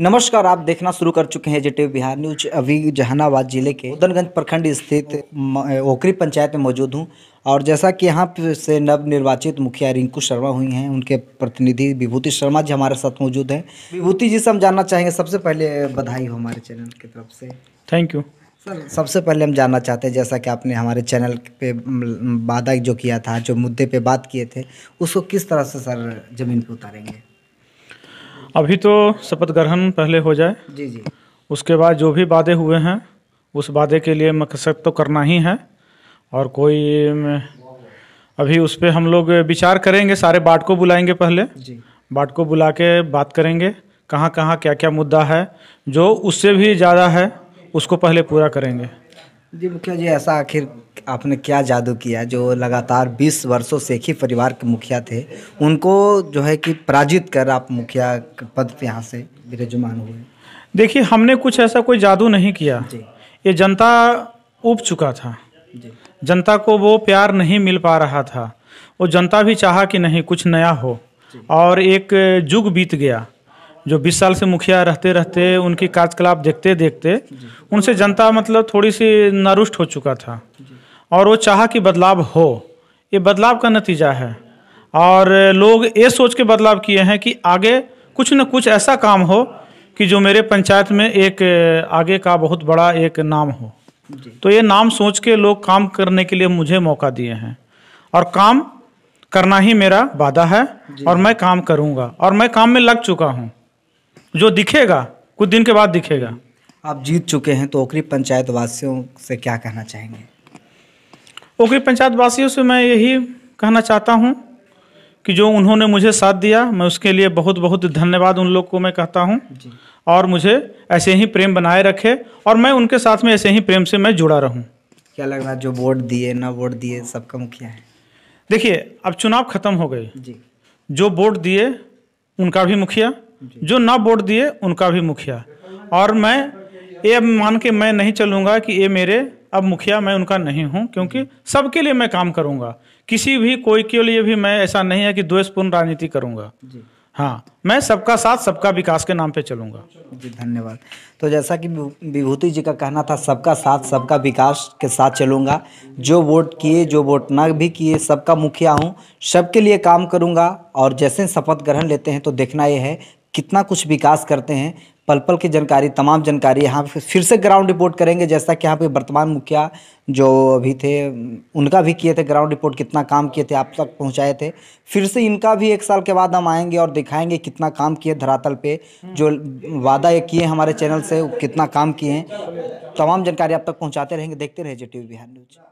नमस्कार आप देखना शुरू कर चुके हैं जेटी बिहार न्यूज अभी जहानाबाद जिले के उदनगंज प्रखंड स्थित ओकरी पंचायत में मौजूद हूं और जैसा कि यहाँ से नवनिर्वाचित मुखिया रिंकू शर्मा हुई हैं उनके प्रतिनिधि विभूति शर्मा जी हमारे साथ मौजूद हैं विभूति जी से हम जानना चाहेंगे सबसे पहले बधाई हो हमारे चैनल की तरफ से थैंक यू सर सबसे पहले हम जानना चाहते हैं जैसा कि आपने हमारे चैनल पे वादा जो किया था जो मुद्दे पे बात किए थे उसको किस तरह से सर ज़मीन पे उतारेंगे अभी तो शपथ ग्रहण पहले हो जाए जी जी उसके बाद जो भी वादे हुए हैं उस वादे के लिए मकसद तो करना ही है और कोई अभी उस पर हम लोग विचार करेंगे सारे बाट को बुलाएंगे पहले जी बाट को बुला के बात करेंगे कहाँ कहाँ क्या क्या मुद्दा है जो उससे भी ज़्यादा है उसको पहले पूरा करेंगे जी मुखिया जी ऐसा आखिर आपने क्या जादू किया जो लगातार 20 वर्षों से ही परिवार के मुखिया थे उनको जो है कि पराजित कर आप मुखिया पद पर यहाँ से विराजमान हुए देखिए हमने कुछ ऐसा कोई जादू नहीं किया ये जनता उब चुका था जनता को वो प्यार नहीं मिल पा रहा था वो जनता भी चाहा कि नहीं कुछ नया हो और एक युग बीत गया जो 20 साल से मुखिया रहते रहते उनकी कार्यकलाप देखते देखते उनसे जनता मतलब थोड़ी सी नरुष्ट हो चुका था और वो चाह कि बदलाव हो ये बदलाव का नतीजा है और लोग ये सोच के बदलाव किए हैं कि आगे कुछ न कुछ ऐसा काम हो कि जो मेरे पंचायत में एक आगे का बहुत बड़ा एक नाम हो तो ये नाम सोच के लोग काम करने के लिए मुझे मौका दिए हैं और काम करना ही मेरा वादा है और मैं काम करूँगा और मैं काम में लग चुका हूँ जो दिखेगा कुछ दिन के बाद दिखेगा आप जीत चुके हैं तो ओकरी पंचायत वासियों से क्या कहना चाहेंगे ओखरी पंचायत वासियों से मैं यही कहना चाहता हूँ कि जो उन्होंने मुझे साथ दिया मैं उसके लिए बहुत बहुत धन्यवाद उन लोग को मैं कहता हूँ और मुझे ऐसे ही प्रेम बनाए रखे और मैं उनके साथ में ऐसे ही प्रेम से मैं जुड़ा रहूँ क्या लग रहा है जो वोट दिए ना वोट दिए सबका मुखिया है देखिए अब चुनाव खत्म हो गए जी जो वोट दिए उनका भी मुखिया जो ना वोट दिए उनका भी मुखिया और मैं ये मान के मैं नहीं चलूँगा कि ये मेरे अब मुखिया मैं उनका नहीं हूं क्योंकि सबके लिए मैं काम करूंगा किसी भी कोई के लिए भी मैं ऐसा नहीं है कि द्वेषपूर्ण राजनीति करूँगा हाँ मैं सबका साथ सबका विकास के नाम पे चलूंगा जी धन्यवाद तो जैसा कि विभूति जी का कहना था सबका साथ सबका विकास के साथ चलूंगा जो वोट किए जो वोट ना भी किए सबका मुखिया हूँ सबके लिए काम करूंगा और जैसे शपथ ग्रहण लेते हैं तो देखना यह है कितना कुछ विकास करते हैं पल पल की जानकारी तमाम जानकारी यहाँ फिर से ग्राउंड रिपोर्ट करेंगे जैसा कि यहाँ पे वर्तमान मुखिया जो अभी थे उनका भी किए थे ग्राउंड रिपोर्ट कितना काम किए थे आप तक पहुँचाए थे फिर से इनका भी एक साल के बाद हम आएंगे और दिखाएंगे कितना काम किए धरातल पे जो वादा ये किए हमारे चैनल से कितना काम किए हैं तमाम जानकारी आप तक पहुँचाते रहेंगे देखते रहे जे टी बिहार न्यूज़